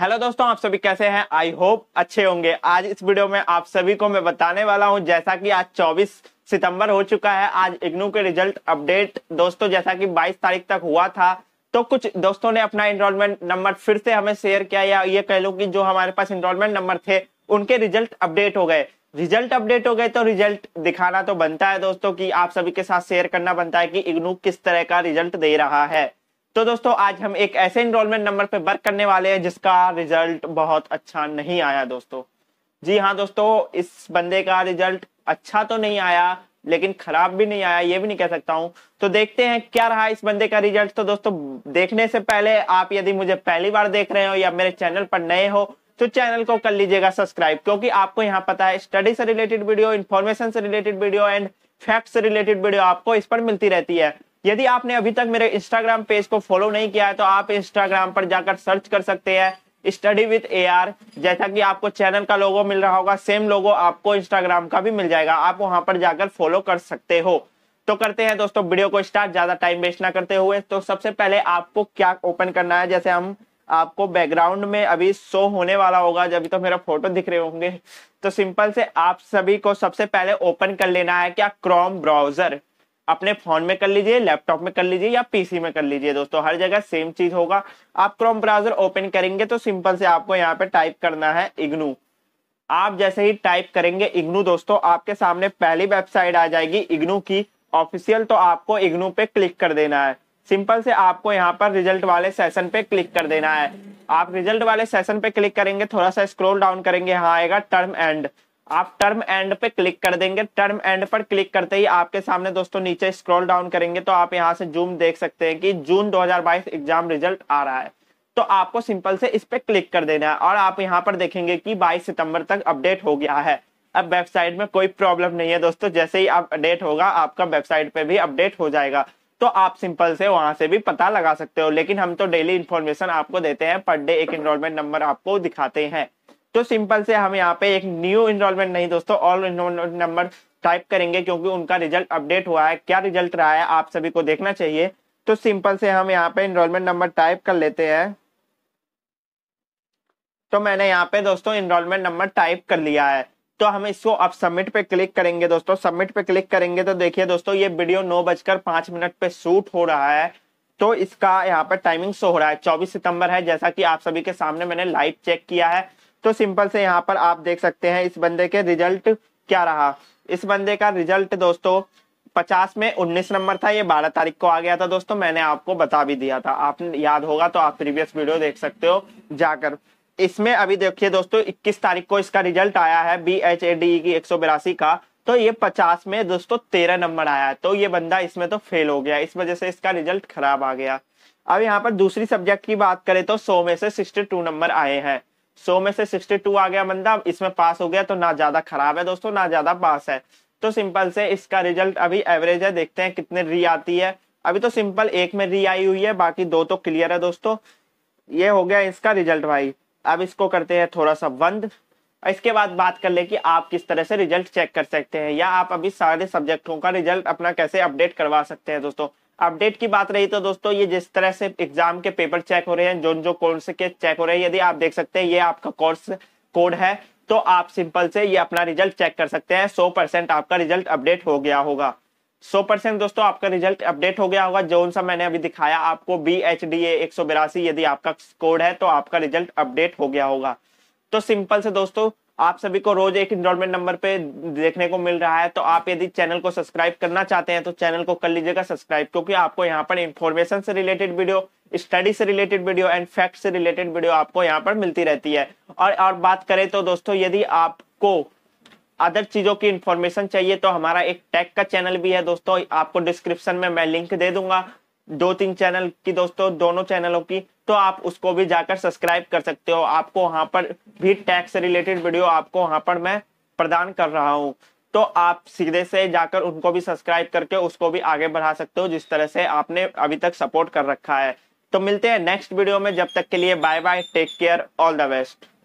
hello दोस्तों आप सभी कैसे हैं आई होप अच्छे होंगे आज इस वीडियो में आप सभी को मैं बताने वाला हूं जैसा कि आज 24 सितंबर हो चुका है आज इग्नू के रिजल्ट अपडेट दोस्तों जैसा कि 22 तारीख तक हुआ था तो कुछ दोस्तों ने अपना इनरोलमेंट नंबर फिर से हमें शेयर किया या ये कह लो कि जो हमारे पास इनरोलमेंट नंबर थे उनके रिजल्ट अपडेट हो गए रिजल्ट अपडेट हो गए तो रिजल्ट दिखाना तो बनता है दोस्तों की आप सभी के साथ शेयर करना बनता है कि इग्नू किस तरह का रिजल्ट दे रहा है तो दोस्तों आज हम एक ऐसे इनरोलमेंट नंबर पे वर्क करने वाले हैं जिसका रिजल्ट बहुत अच्छा नहीं आया दोस्तों जी हाँ दोस्तों इस बंदे का रिजल्ट अच्छा तो नहीं आया लेकिन खराब भी नहीं आया ये भी नहीं कह सकता हूं तो देखते हैं क्या रहा इस बंदे का रिजल्ट तो दोस्तों देखने से पहले आप यदि मुझे पहली बार देख रहे हो या मेरे चैनल पर नए हो तो चैनल को कर लीजिएगा सब्सक्राइब क्योंकि आपको यहाँ पता है स्टडी से रिलेटेड वीडियो इन्फॉर्मेशन से रिलेटेड वीडियो एंड फैक्ट से रिलेटेड वीडियो आपको इस पर मिलती रहती है यदि आपने अभी तक मेरे इंस्टाग्राम पेज को फॉलो नहीं किया है तो आप इंस्टाग्राम पर जाकर सर्च कर सकते हैं स्टडी विथ ए जैसा कि आपको चैनल का लोगो मिल रहा होगा सेम लोगो आपको इंस्टाग्राम का भी मिल जाएगा आप वहां पर जाकर फॉलो कर सकते हो तो करते हैं दोस्तों वीडियो को स्टार्ट ज्यादा टाइम वेस्ट ना करते हुए तो सबसे पहले आपको क्या ओपन करना है जैसे हम आपको बैकग्राउंड में अभी शो होने वाला होगा जब तो मेरा फोटो दिख रहे होंगे तो सिंपल से आप सभी को सबसे पहले ओपन कर लेना है क्या क्रोम ब्राउजर अपने फोन में कर लीजिए लैपटॉप में कर लीजिए या पीसी में कर लीजिए दोस्तों हर जगह सेम चीज होगा आप क्रोम ब्राउजर ओपन करेंगे तो सिंपल से आपको यहाँ पे टाइप करना है इग्नू आप जैसे ही टाइप करेंगे इग्नू दोस्तों आपके सामने पहली वेबसाइट आ जाएगी इग्नू की ऑफिशियल तो आपको इग्नू पे क्लिक कर देना है सिंपल से आपको यहाँ पर रिजल्ट वाले सेशन पे क्लिक कर देना है आप रिजल्ट वाले सेशन पे क्लिक करेंगे थोड़ा सा स्क्रॉल डाउन करेंगे यहाँ आएगा टर्म एंड आप टर्म एंड पे क्लिक कर देंगे टर्म एंड पर क्लिक करते ही आपके सामने दोस्तों नीचे स्क्रॉल डाउन करेंगे तो आप यहाँ से जूम देख सकते हैं कि जून 2022 एग्जाम रिजल्ट आ रहा है तो आपको सिंपल से इस पे क्लिक कर देना है और आप यहाँ पर देखेंगे कि 22 सितंबर तक अपडेट हो गया है अब वेबसाइट में कोई प्रॉब्लम नहीं है दोस्तों जैसे ही आप अपडेट होगा आपका वेबसाइट पर भी अपडेट हो जाएगा तो आप सिंपल से वहां से भी पता लगा सकते हो लेकिन हम तो डेली इन्फॉर्मेशन आपको देते हैं पर डे एक इनरोलमेंट नंबर आपको दिखाते हैं तो सिंपल से हम यहाँ पे एक न्यू इनरोलमेंट नहीं दोस्तों ऑल इनरोलमेंट नंबर टाइप करेंगे क्योंकि उनका रिजल्ट अपडेट हुआ है क्या रिजल्ट रहा है आप सभी को देखना चाहिए तो सिंपल से हम यहाँ पे इनरोलमेंट नंबर टाइप कर लेते हैं तो मैंने यहाँ पे दोस्तों इनरोलमेंट नंबर टाइप कर लिया है तो हम इसको अब सबमिट पे क्लिक करेंगे दोस्तों सबमिट पे क्लिक करेंगे तो देखिए दोस्तों ये वीडियो नौ बजकर पांच मिनट पे शूट हो रहा है तो इसका यहाँ पर टाइमिंग शो हो रहा है चौबीस सितंबर है जैसा कि आप सभी के सामने मैंने लाइव चेक किया है तो सिंपल से यहाँ पर आप देख सकते हैं इस बंदे के रिजल्ट क्या रहा इस बंदे का रिजल्ट दोस्तों पचास में उन्नीस नंबर था ये बारह तारीख को आ गया था दोस्तों मैंने आपको बता भी दिया था आप याद होगा तो आप प्रीवियस वीडियो देख सकते हो जाकर इसमें अभी देखिए दोस्तों 21 तारीख को इसका रिजल्ट आया है बी एच ए डी की एक का तो ये 50 में दोस्तों 13 नंबर आया तो ये बंदा इसमें तो फेल हो गया इस वजह से इसका रिजल्ट खराब आ गया अब यहाँ पर दूसरी सब्जेक्ट की बात करें तो सौ में से सिक्सटी टू नंबर आए हैं सौ में से सिक्सटी टू आ गया बंदा इसमें पास हो गया तो ना ज्यादा खराब है दोस्तों ना ज्यादा पास है तो सिंपल से इसका रिजल्ट अभी एवरेज है देखते हैं कितने री आती है अभी तो सिंपल एक में री आई हुई है बाकी दो तो क्लियर है दोस्तों ये हो गया इसका रिजल्ट भाई अब इसको करते हैं थोड़ा सा बंद इसके बाद बात कर ले कि आप किस तरह से रिजल्ट चेक कर सकते हैं या आप अभी सारे सब्जेक्टों का रिजल्ट अपना कैसे अपडेट करवा सकते हैं दोस्तों अपडेट की बात रही तो दोस्तों ये जिस तरह से एग्जाम के पेपर चेक हो रहे हैं जो जो कोर्स के चेक हो रहे हैं यदि आप देख सकते हैं ये आपका कोर्स कोड है तो आप सिंपल से ये अपना रिजल्ट चेक कर सकते हैं सौ परसेंट आपका रिजल्ट अपडेट हो गया होगा सौ परसेंट दोस्तों आपका रिजल्ट अपडेट हो गया होगा जो सा मैंने अभी दिखाया आपको बी एच डी ए एक सौ बिरासी यदि आपका कोड है तो आपका रिजल्ट अपडेट हो गया होगा तो सिंपल से दोस्तों आप सभी को रोज एक इंस्टॉलमेंट नंबर पे देखने को मिल रहा है तो आप यदि चैनल को सब्सक्राइब करना चाहते हैं तो चैनल को कर लीजिएगा सब्सक्राइब क्योंकि आपको यहाँ पर इन्फॉर्मेशन से रिलेटेड वीडियो स्टडी से रिलेटेड वीडियो एंड फैक्ट से रिलेटेड वीडियो आपको यहाँ पर मिलती रहती है और और बात करें तो दोस्तों यदि आपको अदर चीज़ों की इन्फॉर्मेशन चाहिए तो हमारा एक टैग का चैनल भी है दोस्तों आपको डिस्क्रिप्शन में मैं लिंक दे दूंगा दो तीन चैनल की दोस्तों दोनों चैनलों की तो आप उसको भी जाकर सब्सक्राइब कर सकते हो आपको वहां पर भी टैक्स रिलेटेड वीडियो आपको वहां पर मैं प्रदान कर रहा हूँ तो आप सीधे से जाकर उनको भी सब्सक्राइब करके उसको भी आगे बढ़ा सकते हो जिस तरह से आपने अभी तक सपोर्ट कर रखा है तो मिलते हैं नेक्स्ट वीडियो में जब तक के लिए bye bye take care all the best